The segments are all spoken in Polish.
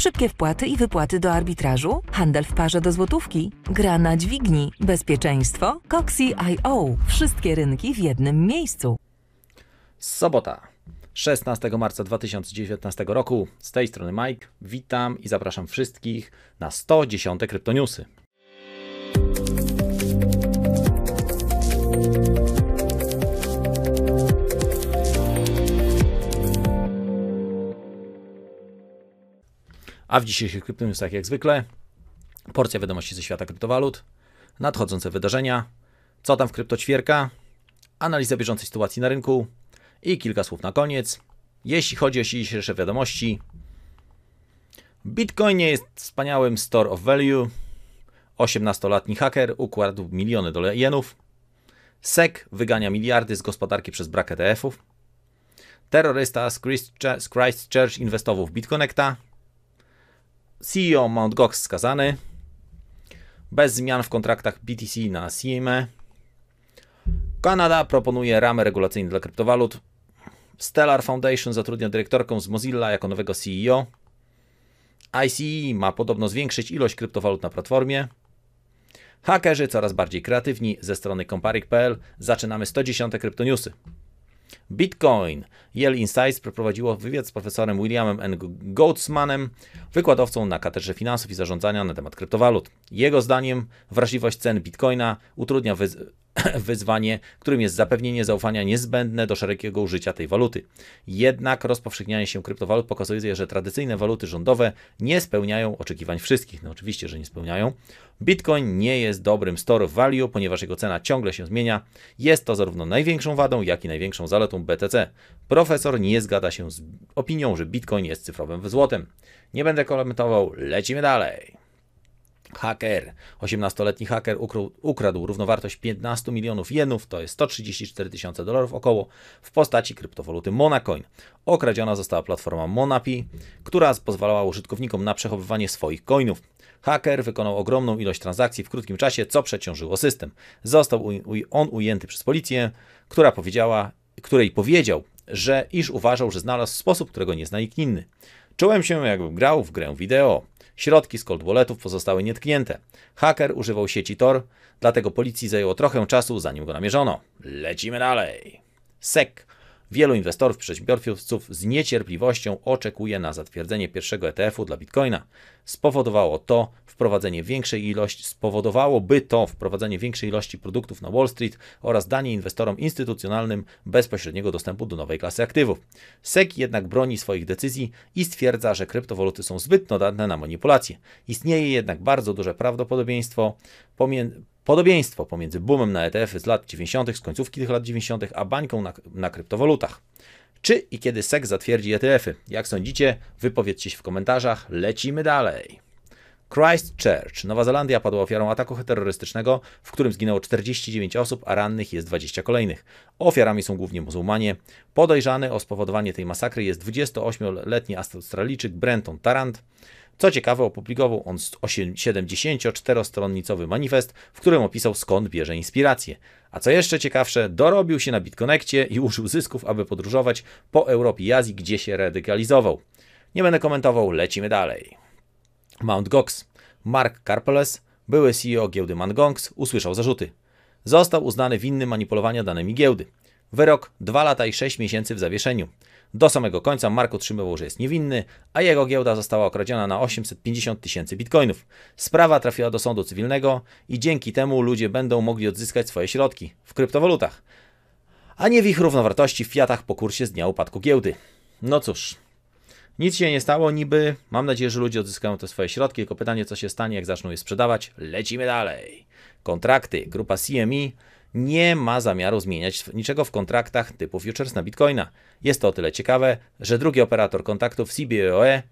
Szybkie wpłaty i wypłaty do arbitrażu, handel w parze do złotówki, gra na dźwigni, bezpieczeństwo, Coxi.io. Wszystkie rynki w jednym miejscu. Sobota. 16 marca 2019 roku. Z tej strony Mike. Witam i zapraszam wszystkich na 110 Kryptoniusy. A w dzisiejszych kryptowalutach, tak jak zwykle, porcja wiadomości ze świata kryptowalut, nadchodzące wydarzenia, co tam w kryptoćwierka, analiza bieżącej sytuacji na rynku i kilka słów na koniec. Jeśli chodzi o dzisiejsze wiadomości, Bitcoin nie jest wspaniałym store of value. 18-letni haker układł miliony dolarów jenów. SEC wygania miliardy z gospodarki przez brak ETF-ów. Terrorysta z Christchurch inwestował w BitConnecta. CEO Mount Gox skazany. Bez zmian w kontraktach BTC na CME. Kanada proponuje ramy regulacyjne dla kryptowalut. Stellar Foundation zatrudnia dyrektorkę z Mozilla jako nowego CEO. ICE ma podobno zwiększyć ilość kryptowalut na platformie. Hakerzy coraz bardziej kreatywni ze strony Comparik.pl. Zaczynamy 110 kryptoniusy. Bitcoin. Yale Insights przeprowadziło wywiad z profesorem Williamem N. Goldsmanem, wykładowcą na katedrze finansów i zarządzania na temat kryptowalut. Jego zdaniem wrażliwość cen Bitcoina utrudnia wyzwanie, którym jest zapewnienie zaufania niezbędne do szerokiego użycia tej waluty. Jednak rozpowszechnianie się kryptowalut pokazuje, że tradycyjne waluty rządowe nie spełniają oczekiwań wszystkich. No oczywiście, że nie spełniają. Bitcoin nie jest dobrym store value, ponieważ jego cena ciągle się zmienia. Jest to zarówno największą wadą, jak i największą zaletą BTC. Profesor nie zgadza się z opinią, że Bitcoin jest cyfrowym złotem. Nie będę komentował, lecimy dalej haker. 18-letni haker ukrył, ukradł równowartość 15 milionów jenów, to jest 134 tysiące dolarów około, w postaci kryptowaluty Monacoin. Okradziona została platforma Monapi, która pozwalała użytkownikom na przechowywanie swoich coinów. Haker wykonał ogromną ilość transakcji w krótkim czasie, co przeciążyło system. Został on ujęty przez policję, która powiedziała, której powiedział, że iż uważał, że znalazł sposób, którego nie zna nikt inny. Czułem się, jakbym grał w grę wideo. Środki z cold walletów pozostały nietknięte. Haker używał sieci Tor, dlatego policji zajęło trochę czasu, zanim go namierzono. Lecimy dalej. Sek. Wielu inwestorów, przedsiębiorców z niecierpliwością oczekuje na zatwierdzenie pierwszego ETF-u dla Bitcoina. Spowodowało to wprowadzenie większej ilości, spowodowałoby to wprowadzenie większej ilości produktów na Wall Street oraz danie inwestorom instytucjonalnym bezpośredniego dostępu do nowej klasy aktywów. SEC jednak broni swoich decyzji i stwierdza, że kryptowaluty są zbyt nodatne na manipulacje. Istnieje jednak bardzo duże prawdopodobieństwo pomiędzy Podobieństwo pomiędzy boomem na ETF-y z lat 90., z końcówki tych lat 90., a bańką na, na kryptowalutach. Czy i kiedy SEC zatwierdzi ETF-y? Jak sądzicie? Wypowiedzcie się w komentarzach. Lecimy dalej. Christchurch. Nowa Zelandia padła ofiarą ataku terrorystycznego, w którym zginęło 49 osób, a rannych jest 20 kolejnych. Ofiarami są głównie muzułmanie. Podejrzany o spowodowanie tej masakry jest 28-letni Australijczyk Brenton Tarant. Co ciekawe, opublikował on 74-stronnicowy manifest, w którym opisał skąd bierze inspirację. A co jeszcze ciekawsze, dorobił się na BitConnectie i użył zysków, aby podróżować po Europie i Azji, gdzie się radykalizował. Nie będę komentował, lecimy dalej. Mount Gox. Mark Karpeles, były CEO giełdy Mangongs, usłyszał zarzuty. Został uznany winny manipulowania danymi giełdy. Wyrok 2 lata i 6 miesięcy w zawieszeniu. Do samego końca Mark utrzymywał, że jest niewinny, a jego giełda została okradziona na 850 tysięcy bitcoinów. Sprawa trafiła do sądu cywilnego i dzięki temu ludzie będą mogli odzyskać swoje środki w kryptowalutach, a nie w ich równowartości w fiatach po kursie z dnia upadku giełdy. No cóż, nic się nie stało, niby. Mam nadzieję, że ludzie odzyskają te swoje środki, tylko pytanie, co się stanie, jak zaczną je sprzedawać. Lecimy dalej. Kontrakty. Grupa CME nie ma zamiaru zmieniać niczego w kontraktach typu futures na Bitcoina. Jest to o tyle ciekawe, że drugi operator kontaktów CBOE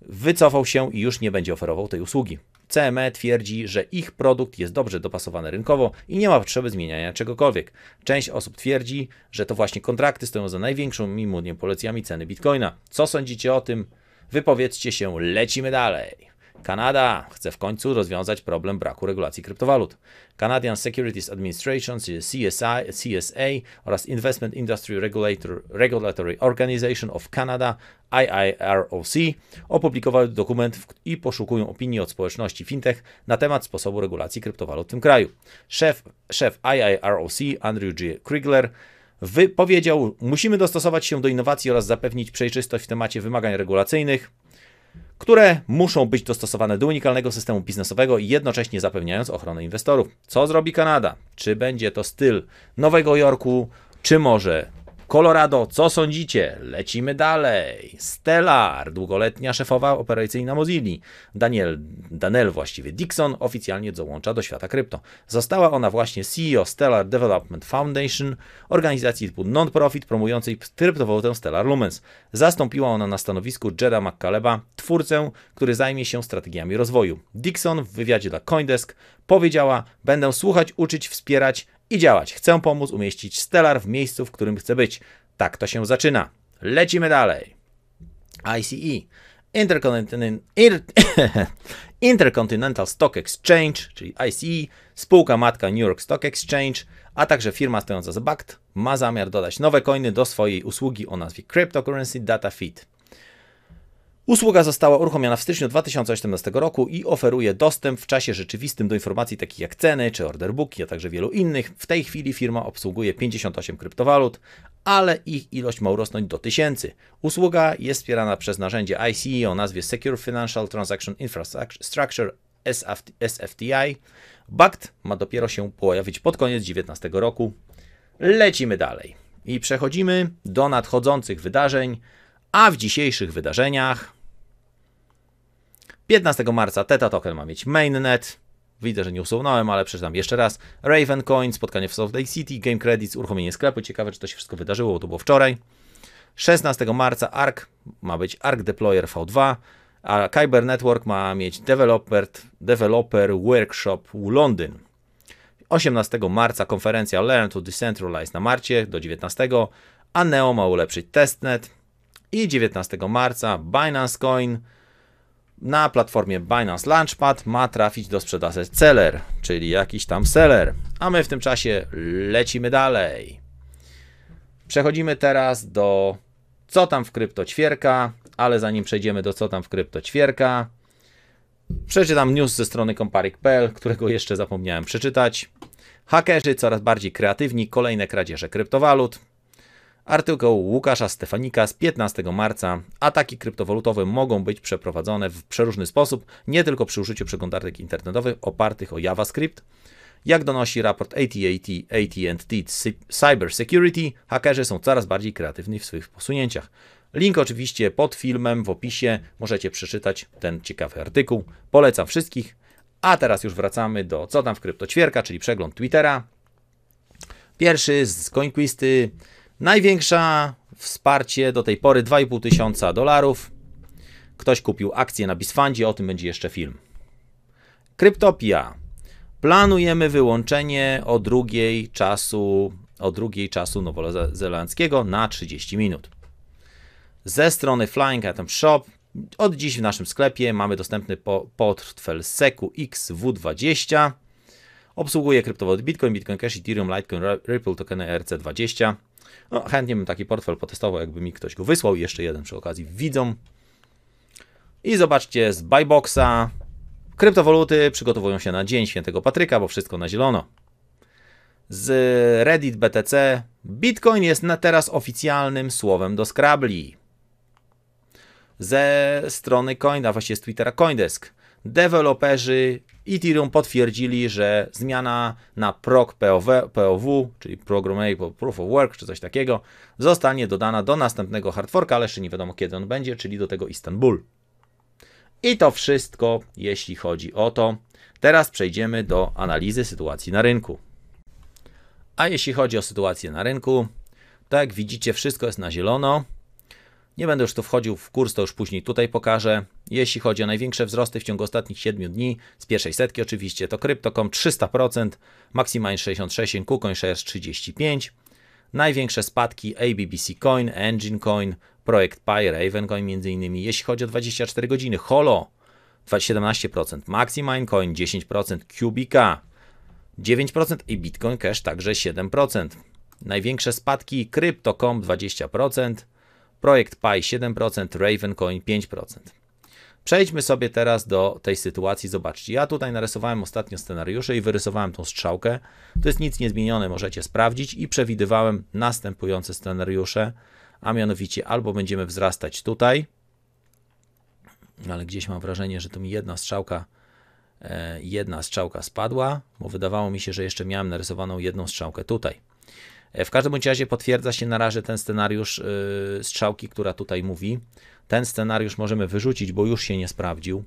wycofał się i już nie będzie oferował tej usługi. CME twierdzi, że ich produkt jest dobrze dopasowany rynkowo i nie ma potrzeby zmieniania czegokolwiek. Część osób twierdzi, że to właśnie kontrakty stoją za największą, największymi manipulacjami ceny bitcoina. Co sądzicie o tym? Wypowiedzcie się, lecimy dalej. Kanada chce w końcu rozwiązać problem braku regulacji kryptowalut. Canadian Securities Administration, CSI, CSA oraz Investment Industry Regulator, Regulatory Organization of Canada, IIROC, opublikowały dokument i poszukują opinii od społeczności fintech na temat sposobu regulacji kryptowalut w tym kraju. Szef, szef IIROC, Andrew G. Kriegler, powiedział: musimy dostosować się do innowacji oraz zapewnić przejrzystość w temacie wymagań regulacyjnych które muszą być dostosowane do unikalnego systemu biznesowego i jednocześnie zapewniając ochronę inwestorów. Co zrobi Kanada? Czy będzie to styl Nowego Jorku, czy może Colorado, co sądzicie? Lecimy dalej. Stellar, długoletnia szefowa operacyjna Mozilla, Daniel, Daniel właściwie Dixon, oficjalnie dołącza do świata krypto. Została ona właśnie CEO Stellar Development Foundation, organizacji typu non-profit promującej kryptowalutę Stellar Lumens. Zastąpiła ona na stanowisku Jeda McCaleba, twórcę, który zajmie się strategiami rozwoju. Dixon w wywiadzie dla Coindesk powiedziała: Będę słuchać, uczyć, wspierać i działać. Chcę pomóc umieścić Stellar w miejscu, w którym chcę być. Tak to się zaczyna. Lecimy dalej. ICE. Intercontinental, Stock Exchange, czyli ICE, spółka matka New York Stock Exchange, a także firma stojąca za BACT ma zamiar dodać nowe coiny do swojej usługi o nazwie Cryptocurrency Data Feed. Usługa została uruchomiona w styczniu 2018 roku i oferuje dostęp w czasie rzeczywistym do informacji takich jak ceny czy orderbooki, a także wielu innych. W tej chwili firma obsługuje 58 kryptowalut, ale ich ilość ma urosnąć do tysięcy. Usługa jest wspierana przez narzędzie ICE o nazwie Secure Financial Transaction Infrastructure SFTI. Bakt ma dopiero się pojawić pod koniec 2019 roku. Lecimy dalej i przechodzimy do nadchodzących wydarzeń. A w dzisiejszych wydarzeniach 15 marca Teta Token ma mieć Mainnet. Widzę, że nie usunąłem, ale przeczytam jeszcze raz. Raven Coin, spotkanie w Salt Lake City, Game Credits, uruchomienie sklepu. Ciekawe, czy to się wszystko wydarzyło, bo to było wczoraj. 16 marca ARK ma być ARK Deployer V2, a Kyber Network ma mieć Developer, developer Workshop Londyn. 18 marca konferencja Learn to Decentralize na Marcie do 19, a Neo ma ulepszyć testnet i 19 marca Binance Coin na platformie Binance Launchpad ma trafić do sprzedaży seller, czyli jakiś tam seller. A my w tym czasie lecimy dalej. Przechodzimy teraz do co tam w krypto ćwierka, ale zanim przejdziemy do co tam w krypto ćwierka, przeczytam news ze strony komparik.pl, którego jeszcze zapomniałem przeczytać. Hakerzy coraz bardziej kreatywni, kolejne kradzieże kryptowalut. Artykuł Łukasza Stefanika z 15 marca. Ataki kryptowalutowe mogą być przeprowadzone w przeróżny sposób, nie tylko przy użyciu przeglądarek internetowych opartych o JavaScript. Jak donosi raport AT&T AT&T Cyber Security, hakerzy są coraz bardziej kreatywni w swoich posunięciach. Link oczywiście pod filmem w opisie możecie przeczytać ten ciekawy artykuł. Polecam wszystkich. A teraz już wracamy do co tam w kryptoćwierka, czyli przegląd Twittera. Pierwszy z CoinQuisty Największa wsparcie do tej pory 2,5 tysiąca dolarów. Ktoś kupił akcję na Bisfandzie, o tym będzie jeszcze film. Kryptopia. Planujemy wyłączenie o drugiej czasu, o drugiej czasu nowozelandzkiego na 30 minut. Ze strony Flying Atom Shop od dziś w naszym sklepie mamy dostępny po, portfel Seku XW20. Obsługuje kryptowalut Bitcoin, Bitcoin Cash, Ethereum, Litecoin, Ripple, tokeny e rc 20 no, chętnie bym taki portfel potestował, jakby mi ktoś go wysłał. I jeszcze jeden przy okazji widzą. I zobaczcie z Buyboxa. Kryptowaluty przygotowują się na Dzień Świętego Patryka, bo wszystko na zielono. Z Reddit BTC. Bitcoin jest na teraz oficjalnym słowem do Scrabli. Ze strony Coin, a właściwie z Twittera Coindesk. Deweloperzy Ethereum potwierdzili, że zmiana na PROG POW, POW czyli Programmable Proof of Work, czy coś takiego, zostanie dodana do następnego hardforka, ale jeszcze nie wiadomo kiedy on będzie, czyli do tego Istanbul. I to wszystko, jeśli chodzi o to. Teraz przejdziemy do analizy sytuacji na rynku. A jeśli chodzi o sytuację na rynku, tak jak widzicie, wszystko jest na zielono. Nie będę już tu wchodził w kurs, to już później tutaj pokażę. Jeśli chodzi o największe wzrosty w ciągu ostatnich 7 dni, z pierwszej setki oczywiście, to Crypto.com 300%, Maximine 66, KuCoin Shares 35%, największe spadki ABBC Coin, Engine Coin, Projekt Pi, Ravencoin między innymi. Jeśli chodzi o 24 godziny, Holo 17%, Maximine Coin 10%, Cubica 9% i Bitcoin Cash także 7%. Największe spadki Crypto.com 20%, projekt Pi 7%, Ravencoin 5%. Przejdźmy sobie teraz do tej sytuacji. Zobaczcie, ja tutaj narysowałem ostatnio scenariusze i wyrysowałem tą strzałkę. To jest nic niezmienione, możecie sprawdzić i przewidywałem następujące scenariusze, a mianowicie albo będziemy wzrastać tutaj, ale gdzieś mam wrażenie, że tu mi jedna strzałka e, jedna strzałka spadła, bo wydawało mi się, że jeszcze miałem narysowaną jedną strzałkę tutaj. W każdym razie potwierdza się na razie ten scenariusz y, strzałki, która tutaj mówi. Ten scenariusz możemy wyrzucić, bo już się nie sprawdził.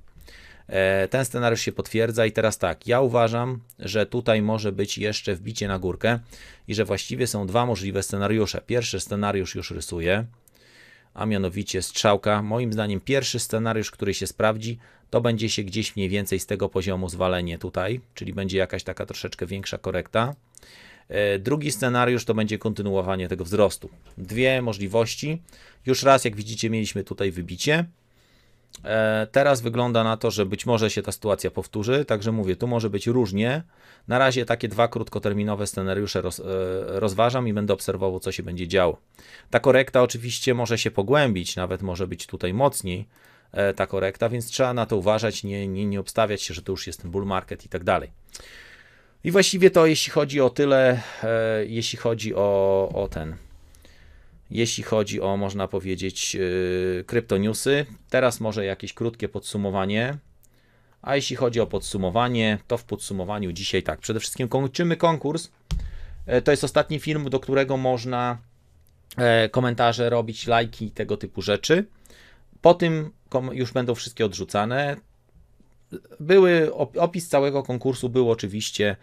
E, ten scenariusz się potwierdza i teraz tak, ja uważam, że tutaj może być jeszcze wbicie na górkę i że właściwie są dwa możliwe scenariusze. Pierwszy scenariusz już rysuję, a mianowicie strzałka. Moim zdaniem pierwszy scenariusz, który się sprawdzi, to będzie się gdzieś mniej więcej z tego poziomu zwalenie tutaj, czyli będzie jakaś taka troszeczkę większa korekta. E, drugi scenariusz to będzie kontynuowanie tego wzrostu. Dwie możliwości. Już raz, jak widzicie, mieliśmy tutaj wybicie. E, teraz wygląda na to, że być może się ta sytuacja powtórzy, także mówię, tu może być różnie. Na razie takie dwa krótkoterminowe scenariusze roz, e, rozważam i będę obserwował, co się będzie działo. Ta korekta oczywiście może się pogłębić, nawet może być tutaj mocniej ta korekta, więc trzeba na to uważać, nie, nie, nie obstawiać się, że to już jest ten bull market i tak dalej. I właściwie to jeśli chodzi o tyle, e, jeśli chodzi o, o ten, jeśli chodzi o, można powiedzieć, e, kryptoniusy. Teraz może jakieś krótkie podsumowanie. A jeśli chodzi o podsumowanie, to w podsumowaniu dzisiaj tak. Przede wszystkim kończymy konkurs. E, to jest ostatni film, do którego można komentarze robić, lajki i tego typu rzeczy. Po tym już będą wszystkie odrzucane były, opis całego konkursu był oczywiście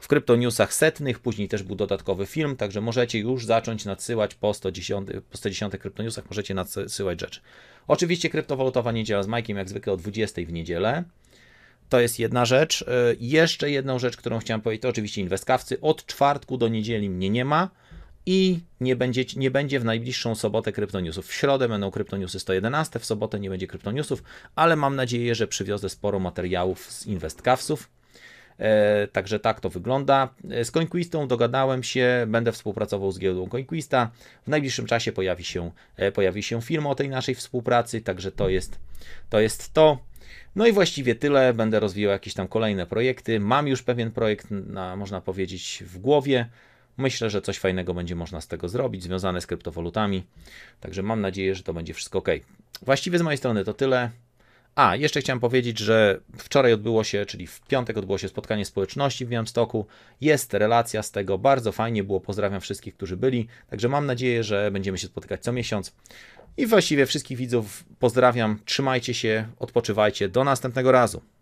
w kryptoniusach setnych, później też był dodatkowy film, także możecie już zacząć nadsyłać po 110, po 110 możecie nadsyłać rzeczy. Oczywiście kryptowalutowa niedziela z Majkiem, jak zwykle o 20 w niedzielę. To jest jedna rzecz. Y, jeszcze jedną rzecz, którą chciałem powiedzieć, to oczywiście inwestkawcy. Od czwartku do niedzieli mnie nie ma i nie będzie, nie będzie w najbliższą sobotę kryptoniusów. W środę będą kryptoniusy 111, w sobotę nie będzie kryptoniusów, ale mam nadzieję, że przywiozę sporo materiałów z inwestkawców. E, także tak to wygląda. E, z Coinquistą dogadałem się, będę współpracował z giełdą Coinquista. W najbliższym czasie pojawi się, e, pojawi się film o tej naszej współpracy, także to jest to. Jest to. No i właściwie tyle. Będę rozwijał jakieś tam kolejne projekty. Mam już pewien projekt, na, można powiedzieć, w głowie. Myślę, że coś fajnego będzie można z tego zrobić, związane z kryptowalutami. Także mam nadzieję, że to będzie wszystko ok. Właściwie z mojej strony to tyle. A, jeszcze chciałem powiedzieć, że wczoraj odbyło się, czyli w piątek odbyło się spotkanie społeczności w Białymstoku. Jest relacja z tego, bardzo fajnie było, pozdrawiam wszystkich, którzy byli. Także mam nadzieję, że będziemy się spotykać co miesiąc. I właściwie wszystkich widzów pozdrawiam, trzymajcie się, odpoczywajcie, do następnego razu.